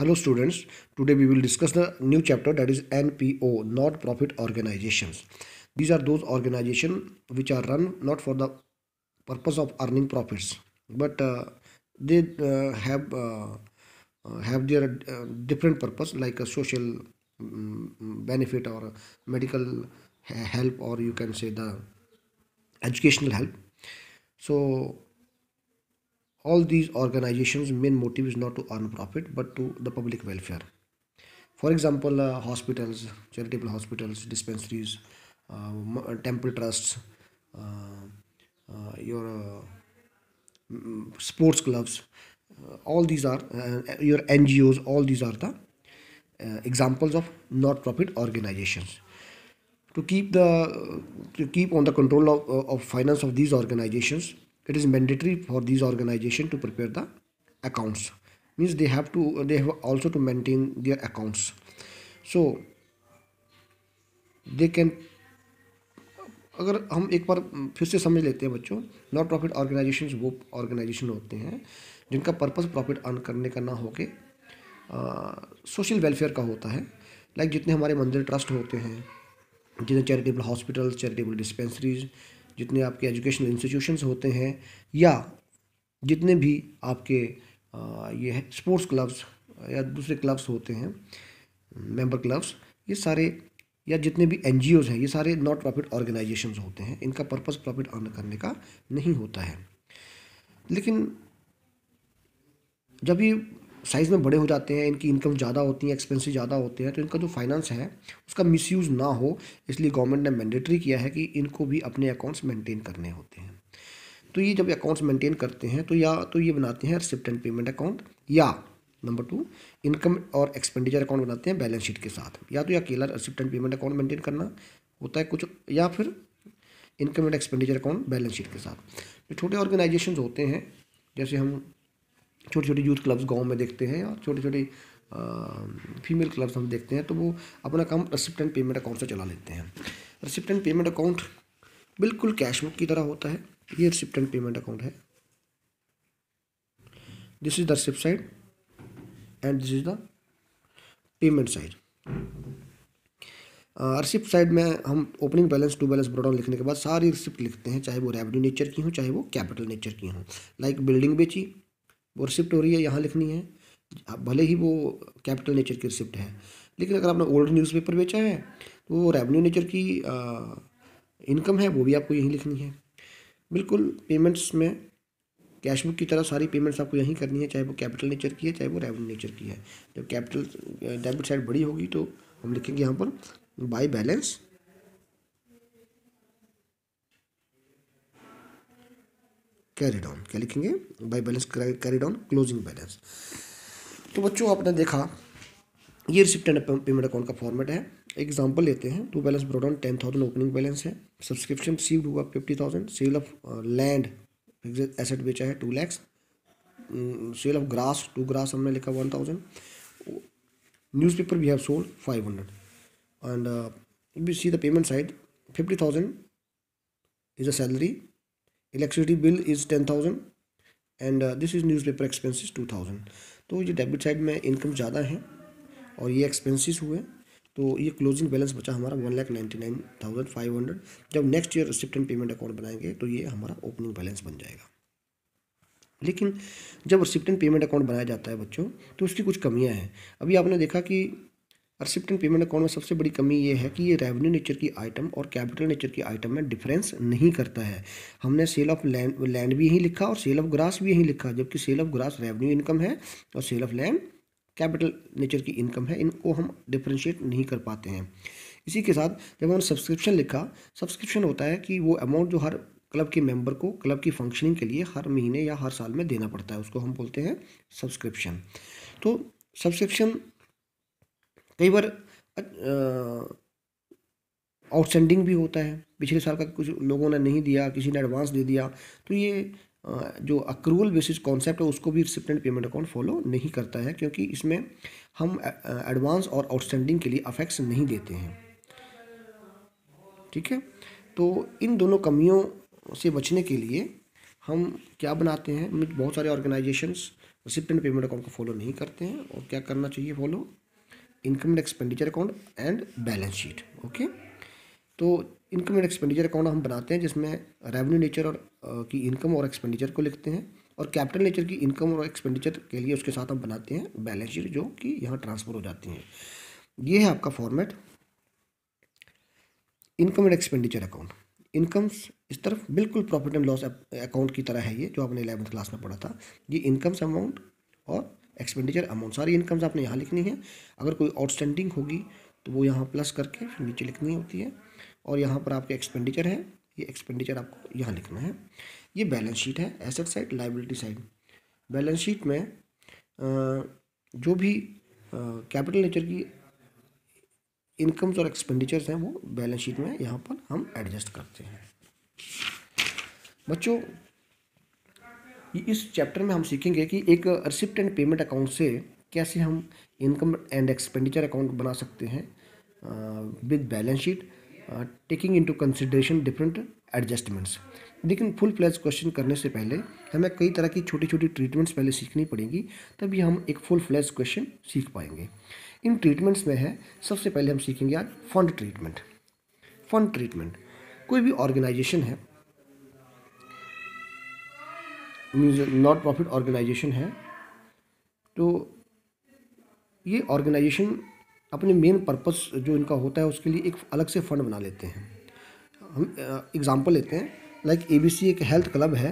Hello students, today we will discuss the new chapter that is NPO, not-profit organizations. These are those organizations which are run not for the purpose of earning profits, but uh, they uh, have uh, uh have their uh, different purpose like a social um, benefit or medical help or you can say the educational help. So all these organizations' main motive is not to earn profit but to the public welfare. For example, uh, hospitals, charitable hospitals, dispensaries, uh, uh temple trusts, uh, uh your uh, sports clubs, all these are your NGOs, all these are the examples of not profit organizations to keep the to keep on the control of, of finance of these organizations it is mandatory for these organization to prepare the accounts means they have to they have also to maintain their accounts so they can अगर हम एक बार फिर से समझ लेते हैं बच्चों non profit organisation वो ऑर्गेनाइजेशन होते हैं जिनका पर्पस प्रॉफिट अर्न करने का ना होके सोशल वेलफेयर का होता है लाइक जितने हमारे मंदिर ट्रस्ट होते हैं जितने चैरिटेबल हॉस्पिटल चैरिटेबल डिस्पेंसरीज जितने आपके एजुकेशनल इंस्टीट्यूशंस होते हैं या जितने भी आपके ये स्पोर्ट्स क्लब्स या दूसरे क्लब्स होते हैं मेंबर क्लब्स ये सारे या जितने भी एन हैं ये सारे नॉट प्रॉफिट ऑर्गेनाइजेशन होते हैं इनका पर्पज़ प्रॉफिट अर्न करने का नहीं होता है लेकिन जब ये साइज़ में बड़े हो जाते हैं इनकी इनकम ज़्यादा होती है एक्सपेंसिव ज़्यादा होते हैं तो इनका जो फाइनेंस है उसका मिसयूज़ ना हो इसलिए गवर्नमेंट ने मैंडेटरी किया है कि इनको भी अपने अकाउंट्स मेंटेन करने होते हैं तो ये जब अकाउंट्स मेंटेन करते हैं तो या तो ये बनाते हैं रिसिप्ट एंड पेमेंट अकाउंट या नंबर टू इनकम और एक्सपेंडिचर अकाउंट बनाते हैं बैलेंस शीट के साथ या तो अकेला receipt and payment account maintain करना होता है कुछ या फिर income and expenditure account balance sheet के साथ जो छोटे ऑर्गेनाइजेशन होते हैं जैसे हम छोटे छोटे यूथ क्लब्स गांव में देखते हैं और छोटे छोटे फीमेल क्लब्स हम देखते हैं तो वो अपना काम रिसिप्ट एंड पेमेंट अकाउंट से चला लेते हैं रिसिप्ट एंड पेमेंट अकाउंट बिल्कुल कैश बुक की तरह होता है ये रिसिप्ट एंड पेमेंट अकाउंट है this is the receipt side and this is the payment side receipt side में हम opening balance to balance brought down लिखने के बाद सारी रिसिप्ट लिखते हैं चाहे वो रेवेन्यू नेचर की हो चाहे वो कैपिटल नेचर की हो लाइक बिल्डिंग बेची वो रिसिप्ट हो रही है यहाँ लिखनी है भले ही वो कैपिटल नेचर की रिसिप्ट है लेकिन अगर आपने ओल्ड न्यूज़पेपर बेचा है तो वो रेवेन्यू नेचर की इनकम है वो भी आपको यहीं लिखनी है बिल्कुल पेमेंट्स में कैशबुक की तरह सारी पेमेंट्स आपको यहीं करनी है चाहे वो कैपिटल नेचर की है चाहे वो रेवेन्यू नेचर की है जब कैपिटल डेबिट साइड बड़ी होगी तो हम लिखेंगे यहाँ पर बाई बैलेंस कैरिड ऑन क्या लिखेंगे by balance carried on closing balance तो बच्चों आपने देखा ये रिसिप्ट एंड पेमेंट अकाउंट का फॉर्मेट है एग्जाम्पल लेते हैं to balance brought down ten thousand opening balance है सब्सक्रिप्शन रिसीव हुआ fifty thousand sale of land asset बेचा है two lakhs sale of grass to grass हमने लिखा one thousand news paper we have sold five hundred and see the payment side fifty thousand is a salary electricity bill is ten thousand and this is paper expenses two thousand तो ये debit side में income ज़्यादा है और ये expenses हुए तो ये क्लोजिंग बैलेंस बचा हमारा one lakh ninety nine thousand five hundred जब next year receipt and payment account बनाएंगे तो ये हमारा ओपनिंग बैलेंस बन जाएगा लेकिन जब रिसिप्टेंट पेमेंट अकाउंट बनाया जाता है बच्चों तो उसकी कुछ कमियां हैं अभी आपने देखा कि और शिफ्ट एंड पेमेंट अकाउंट में सबसे बड़ी कमी ये है कि ये रेवेन्यू नेचर की आइटम और कैपिटल नेचर की आइटम में डिफरेंस नहीं करता है हमने सेल ऑफ लैंड लैंड भी यहीं लिखा और सेल ऑफ ग्रास भी यहीं लिखा जबकि sale of grass revenue income है और sale of land capital nature की इनकम है इनको हम डिफ्रेंशिएट नहीं कर पाते हैं इसी के साथ जब हमने सब्सक्रिप्शन लिखा सब्सक्रिप्शन होता है कि वो अमाउंट जो हर क्लब के मेंबर को क्लब की फंक्शनिंग के लिए हर महीने या हर साल में देना पड़ता है उसको हम बोलते हैं सब्सक्रिप्शन तो सब्सक्रिप्शन कई बार आउटस्टैंडिंग भी होता है पिछले साल का कुछ लोगों ने नहीं दिया किसी ने एडवांस दे दिया तो ये जो अक्रूवल बेसिस कॉन्सेप्ट है उसको भी रिसिप्टेंट पेमेंट अकाउंट फॉलो नहीं करता है क्योंकि इसमें हम एडवांस और आउटस्टैंडिंग के लिए अफेक्ट्स नहीं देते हैं ठीक है तो इन दोनों कमियों से बचने के लिए हम क्या बनाते हैं बहुत सारे ऑर्गेनाइजेशंस रिसिप्टेंट पेमेंट अकाउंट को फॉलो नहीं करते हैं और क्या करना चाहिए follow income and expenditure account and balance sheet okay तो इनकम एंड एक्सपेंडिचर अकाउंट हम बनाते हैं जिसमें रेवेन्यू नेचर और की इनकम और एक्सपेंडिचर को लिखते हैं और कैपिटल नेचर की इनकम और एक्सपेंडिचर के लिए उसके साथ हम बनाते हैं बैलेंस शीट जो कि यहाँ ट्रांसफर हो जाती है ये है आपका format income and expenditure account incomes इस तरफ बिल्कुल प्रॉफिट एंड लॉस अकाउंट की तरह है ये जो आपने इलेवंथ क्लास में पढ़ा था ये इनकम्स अमाउंट और एक्सपेंडिचर अमाउंट सारी इनकम्स आपने यहाँ लिखनी है अगर कोई आउटस्टैंडिंग होगी तो वो यहाँ प्लस करके फिर नीचे लिखनी होती है और यहाँ पर आपके एक्सपेंडिचर है ये एक्सपेंडिचर आपको यहाँ लिखना है ये बैलेंस शीट है asset side liability side balance sheet में जो भी कैपिटल नेचर की इनकम्स और एक्सपेंडिचर्स हैं वो बैलेंस शीट में यहाँ पर हम एडजस्ट करते हैं बच्चों इस चैप्टर में हम सीखेंगे कि एक रिसिप्ट एंड पेमेंट अकाउंट से कैसे हम इनकम एंड एक्सपेंडिचर अकाउंट बना सकते हैं with balance sheet taking into consideration different adjustments लेकिन फुल फ्लैज क्वेश्चन करने से पहले हमें कई तरह की छोटी छोटी ट्रीटमेंट्स पहले सीखनी पड़ेंगी तभी हम एक फुल फ्लैज क्वेश्चन सीख पाएंगे इन ट्रीटमेंट्स में है सबसे पहले हम सीखेंगे आज फंड ट्रीटमेंट फंड ट्रीटमेंट कोई भी ऑर्गेनाइजेशन है नॉट प्रॉफिट ऑर्गेनाइजेशन है तो ये ऑर्गेनाइजेशन अपने मेन पर्पस जो इनका होता है उसके लिए एक अलग से फ़ंड बना लेते हैं हम एग्ज़ाम्पल लेते हैं लाइक ए बी सी एक हेल्थ क्लब है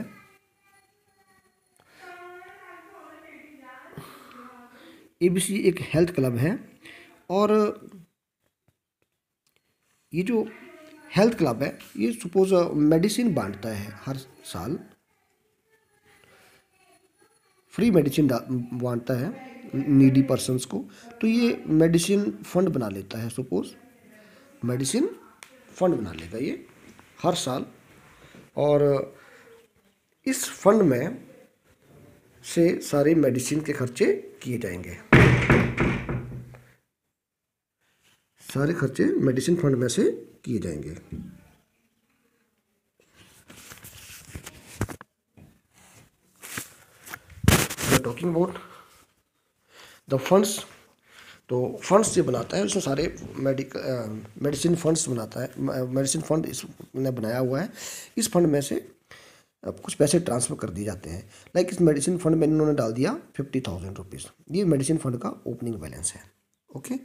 ए बी सी एक हेल्थ क्लब है और ये जो हेल्थ क्लब है ये सपोज मेडिसिन बांटता है हर साल फ्री मेडिसिन बांटता है नीडी पर्सनस को तो ये मेडिसिन फंड बना लेता है सपोज मेडिसिन फंड बना लेगा ये हर साल और इस फंड में से सारे मेडिसिन के खर्चे किए जाएंगे सारे खर्चे मेडिसिन फंड में से किए जाएंगे टॉकिंग अबाउट द फंड्स तो फंड्स ये बनाता है उसमें सारे मेडिक मेडिसिन फंड्स बनाता है मेडिसिन फंड इसने बनाया हुआ है इस फंड में से अब कुछ पैसे ट्रांसफ़र कर दिए जाते हैं लाइक इस मेडिसिन फंड में इन्होंने डाल दिया फिफ्टी थाउजेंड रुपीज़ ये मेडिसिन फंड का ओपनिंग बैलेंस है ओके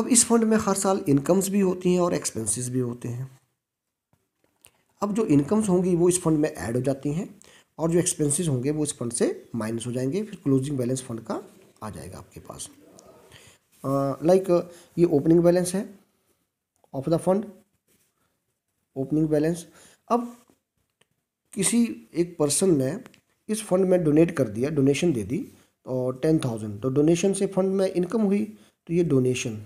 अब इस फंड में हर साल इनकम्स भी होती हैं और एक्सपेंसेस भी होते हैं अब जो इनकम्स होंगी वो इस फंड में ऐड हो जाती हैं और जो एक्सपेंसेस होंगे वो इस फंड से माइनस हो जाएंगे फिर क्लोजिंग बैलेंस फंड का आ जाएगा आपके पास लाइक uh, like, uh, ये ओपनिंग बैलेंस है of the fund opening balance अब किसी एक पर्सन ने इस फंड में डोनेट कर दिया डोनेशन दे दी और टेन थाउजेंड तो डोनेशन तो से फंड में इनकम हुई तो ये डोनेशन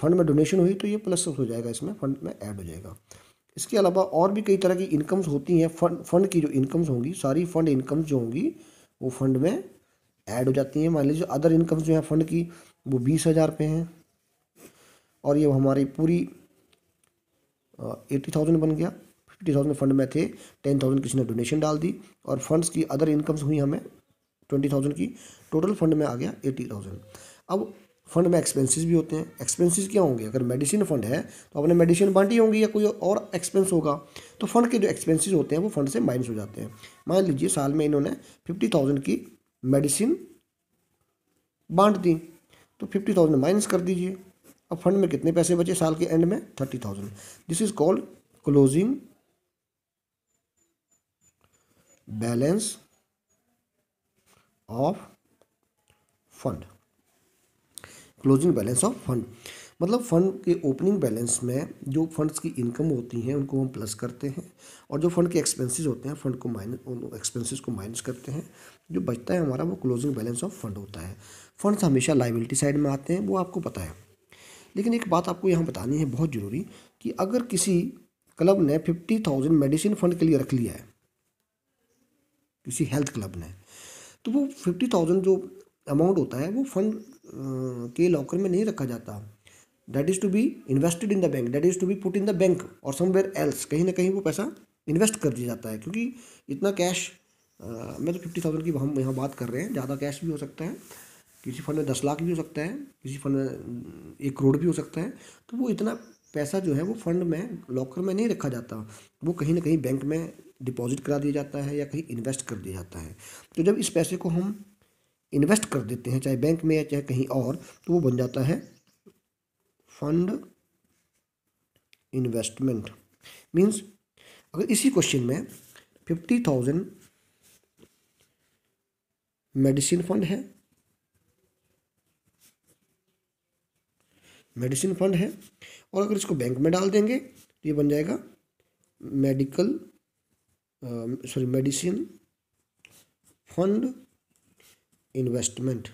फंड में डोनेशन हुई तो ये प्लस हो जाएगा इसमें फंड में ऐड हो जाएगा इसके अलावा और भी कई तरह की इनकम्स होती हैं फंड फंड की जो इनकम्स होंगी सारी फंड इनकम्स जो होंगी वो फंड में ऐड हो जाती हैं मान लीजिए अदर इनकम्स जो हैं फंड की वो बीस हज़ार पे हैं और ये हमारी पूरी एट्टी थाउजेंड बन गया फिफ्टी थाउजेंड फंड में थे टेन थाउजेंड किसी ने डोनेशन डाल दी और फंड्स की अदर इनकम्स हुई हमें ट्वेंटी थाउजेंड की टोटल फंड में आ गया एट्टी थाउजेंड अब फंड में एक्सपेंसेस भी होते हैं एक्सपेंसेस क्या होंगे अगर मेडिसिन फंड है तो आपने मेडिसिन बांटी होंगी या कोई और एक्सपेंस होगा तो फंड के जो एक्सपेंसेस होते हैं वो फंड से माइनस हो जाते हैं मान लीजिए साल में इन्होंने फिफ्टी थाउजेंड की मेडिसिन बांट दी तो फिफ्टी थाउजेंड माइनस कर दीजिए अब फंड में कितने पैसे बचे साल के एंड में thirty thousand this is called closing balance of fund closing balance of fund मतलब फंड के ओपनिंग बैलेंस में जो फंड्स की इनकम होती हैं उनको हम प्लस करते हैं और जो फंड के एक्सपेंसेस होते हैं फंड को माइनस उन एक्सपेंसेस को माइनस करते हैं जो बचता है हमारा वो क्लोजिंग बैलेंस ऑफ फंड होता है फंड्स हमेशा लाइबिलिटी साइड में आते हैं वो आपको पता है लेकिन एक बात आपको यहाँ बतानी है बहुत ज़रूरी कि अगर किसी क्लब ने फिफ्टी थाउजेंड मेडिसिन फंड के लिए रख लिया है किसी हेल्थ क्लब ने तो वो फिफ्टी थाउजेंड जो अमाउंट होता है वो फंड के लॉकर में नहीं रखा जाता that is to be invested in the bank that is to be put in the bank और समवेयर एल्स कहीं ना कहीं वो पैसा इन्वेस्ट कर दिया जाता है क्योंकि इतना कैश मैं तो फिफ्टी थाउजेंड की हम यहाँ बात कर रहे हैं ज़्यादा कैश भी हो सकता है किसी फंड में दस लाख भी हो सकता है किसी फंड में एक करोड़ भी हो सकता है तो वो इतना पैसा जो है वो फंड में लॉकर में नहीं रखा जाता वो कहीं ना कहीं बैंक में डिपॉजिट करा दिया जाता है या कहीं इन्वेस्ट कर दिया जाता है तो जब इस पैसे को हम इन्वेस्ट कर देते हैं चाहे बैंक में या चाहे कहीं और तो वो बन जाता है फंड इन्वेस्टमेंट मीन्स अगर इसी क्वेश्चन में फिफ्टी थाउजेंड मेडिसिन फंड है मेडिसिन फंड है और अगर इसको बैंक में डाल देंगे तो ये बन जाएगा medical sorry medicine fund investment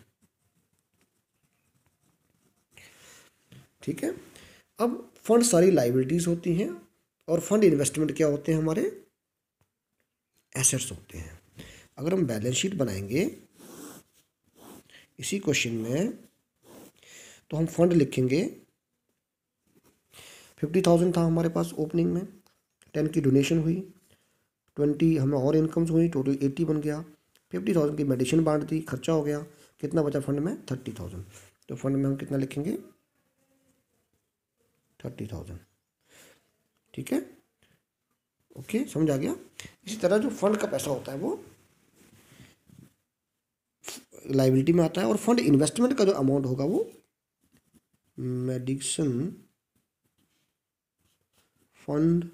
ठीक है अब फंड सारी लाइबिलिटीज़ होती हैं और फंड इन्वेस्टमेंट क्या होते हैं हमारे एसेट्स होते हैं अगर हम बैलेंस शीट बनाएंगे इसी क्वेश्चन में तो हम फंड लिखेंगे फिफ्टी थाउजेंड था हमारे पास ओपनिंग में टेन की डोनेशन हुई ट्वेंटी हमें और इनकम्स हुई टोटल एट्टी बन गया फिफ्टी थाउजेंड की मेडिसिन बांट दी खर्चा हो गया कितना बचा फंड में थर्टी थाउजेंड तो फंड में हम कितना लिखेंगे थर्टी थाउजेंड ठीक है ओके समझ आ गया इसी तरह जो फंड का पैसा होता है वो लाइबिलिटी में आता है और फंड इन्वेस्टमेंट का जो अमाउंट होगा वो मेडिक्सन फंड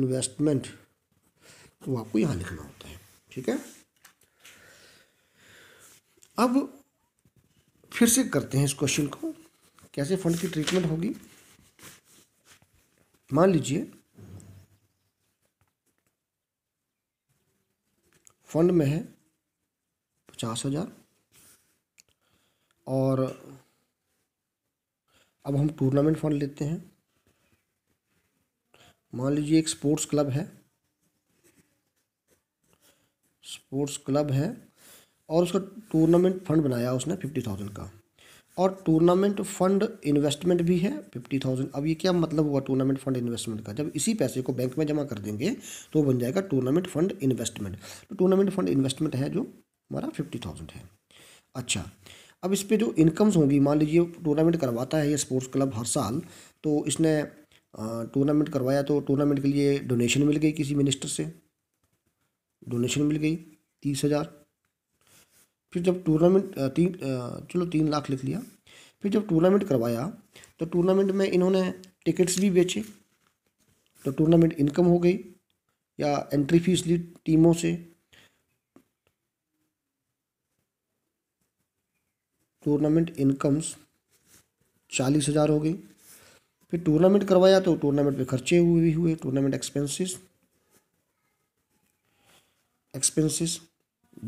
इन्वेस्टमेंट वो आपको यहाँ लिखना होता है ठीक है अब फिर से करते हैं इस क्वेश्चन को कैसे फंड की ट्रीटमेंट होगी मान लीजिए फंड में है पचास हजार और अब हम टूर्नामेंट फंड लेते हैं मान लीजिए एक स्पोर्ट्स क्लब है स्पोर्ट्स क्लब है और उसका टूर्नामेंट फंड बनाया उसने फिफ्टी थाउजेंड का और टूर्नामेंट फंड इन्वेस्टमेंट भी है फिफ्टी थाउजेंड अब ये क्या मतलब हुआ टूर्नामेंट फंड इन्वेस्टमेंट का जब इसी पैसे को बैंक में जमा कर देंगे तो बन जाएगा टूर्नामेंट फंड इन्वेस्टमेंट तो टूर्नामेंट फंड इन्वेस्टमेंट है जो हमारा फिफ्टी थाउजेंड है अच्छा अब इस पर जो इनकम्स होंगी मान लीजिए टूर्नामेंट करवाता है ये स्पोर्ट्स क्लब हर साल तो इसने टूर्नामेंट करवाया तो टूर्नामेंट के लिए डोनेशन मिल गई किसी मिनिस्टर से डोनेशन मिल गई तीस हज़ार फिर जब टूर्नामेंट तीन चलो तीन लाख लिख लिया फिर जब टूर्नामेंट करवाया तो टूर्नामेंट में इन्होंने टिकट्स भी बेचे तो टूर्नामेंट इनकम हो गई या एंट्री फीस ली टीमों से टूर्नामेंट इनकम्स चालीस हज़ार हो गई फिर टूर्नामेंट करवाया तो टूर्नामेंट पे खर्चे हुए भी हुए टूर्नामेंट एक्सपेंसेस एक्सपेंसेस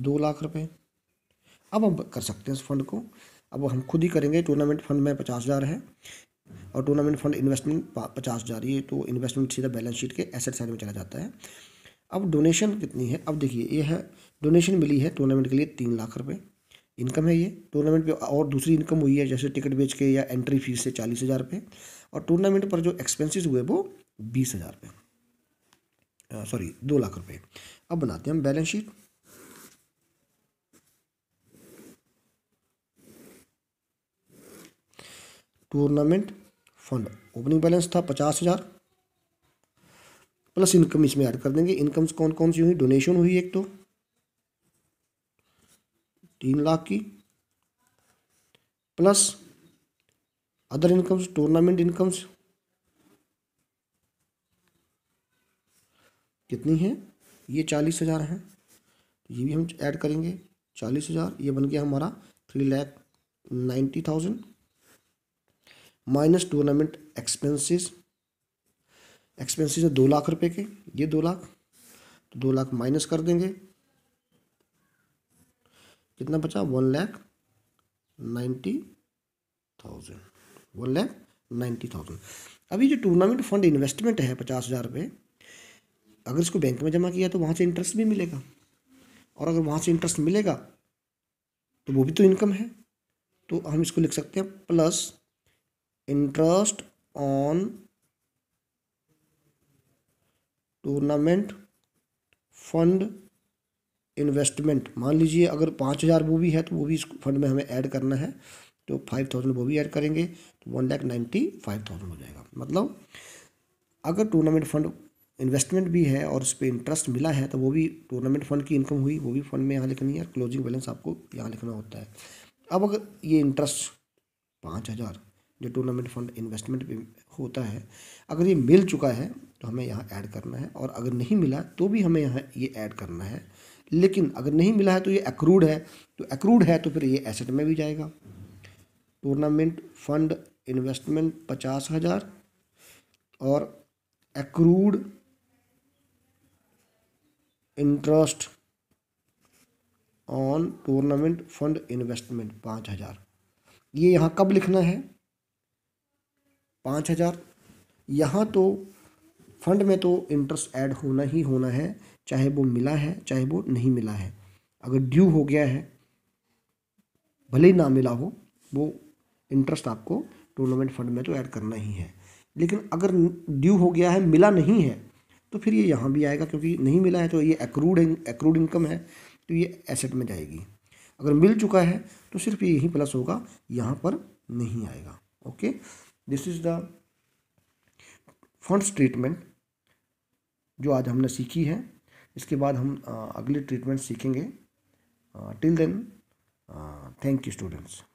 दो लाख रुपए अब हम कर सकते हैं उस फंड को अब हम खुद ही करेंगे टूर्नामेंट फंड में पचास हज़ार है और टूर्नामेंट फंड इन्वेस्टमेंट पचास हज़ार ये तो इन्वेस्टमेंट सीधा बैलेंस शीट के एसेट साइड में चला जाता है अब डोनेशन कितनी है अब देखिए ये है डोनेशन मिली है टूर्नामेंट के लिए तीन लाख रुपये इनकम है ये टूर्नामेंट पे और दूसरी इनकम हुई है जैसे टिकट बेच के या एंट्री फीस से चालीस हज़ार रुपये और टूर्नामेंट पर जो एक्सपेंसेस हुए वो बीस हज़ार रुपये सॉरी दो लाख रुपये अब बनाते हैं हम balance sheet tournament fund opening balance था पचास हज़ार प्लस इनकम इसमें ऐड कर देंगे इनकम्स कौन कौन सी हुई डोनेशन हुई एक तो तीन लाख की plus other incomes tournament incomes कितनी है ये चालीस हज़ार हैं ये भी हम ऐड करेंगे चालीस हज़ार ये बन गया हमारा three lakh ninety thousand minus tournament expenses expenses है दो लाख रुपए के ये दो लाख तो दो लाख माइनस कर देंगे कितना बचा one lakh ninety thousand one lakh ninety thousand अभी जो टूर्नामेंट फंड इन्वेस्टमेंट है पचास हज़ार रुपये अगर इसको बैंक में जमा किया तो वहाँ से इंटरेस्ट भी मिलेगा और अगर वहाँ से इंटरेस्ट मिलेगा तो वो भी तो इनकम है तो हम इसको लिख सकते हैं plus interest on tournament fund investment मान लीजिए अगर पाँच हज़ार वो भी है तो वो भी इस फंड में हमें ऐड करना है तो फाइव थाउजेंड वो भी ऐड करेंगे तो one lakh ninety five thousand हो जाएगा मतलब अगर टूर्नामेंट फंड इन्वेस्टमेंट भी है और उस पर इंटरेस्ट मिला है तो वो भी टूर्नामेंट फंड की इनकम हुई वो भी फंड में यहाँ लिखनी है क्लोजिंग बैलेंस आपको यहाँ लिखना होता है अब अगर ये इंटरेस्ट पाँच हज़ार जो टूर्नामेंट फंड इन्वेस्टमेंट भी होता है अगर ये मिल चुका है तो हमें यहाँ ऐड करना है और अगर नहीं मिला तो भी हमें यहाँ ये ऐड करना है लेकिन अगर नहीं मिला है तो ये अक्रूड है तो अक्रूड है तो फिर ये एसेट में भी जाएगा टूर्नामेंट फंड इन्वेस्टमेंट पचास हज़ार और accrued interest on tournament fund investment पाँच हज़ार ये यहाँ कब लिखना है पाँच हज़ार यहाँ तो फंड में तो इंटरेस्ट ऐड होना ही होना है चाहे वो मिला है चाहे वो नहीं मिला है अगर ड्यू हो गया है भले ही ना मिला हो वो इंटरेस्ट आपको टूर्नामेंट फंड में तो ऐड करना ही है लेकिन अगर ड्यू हो गया है मिला नहीं है तो फिर ये यहाँ भी आएगा क्योंकि नहीं मिला है तो ये एक्रूड एक्रूड इनकम है तो ये एसेट में जाएगी अगर मिल चुका है तो सिर्फ यही प्लस होगा यहाँ पर नहीं आएगा okay this is the funds treatment जो आज हमने सीखी है इसके बाद हम अगले ट्रीटमेंट सीखेंगे till then thank you students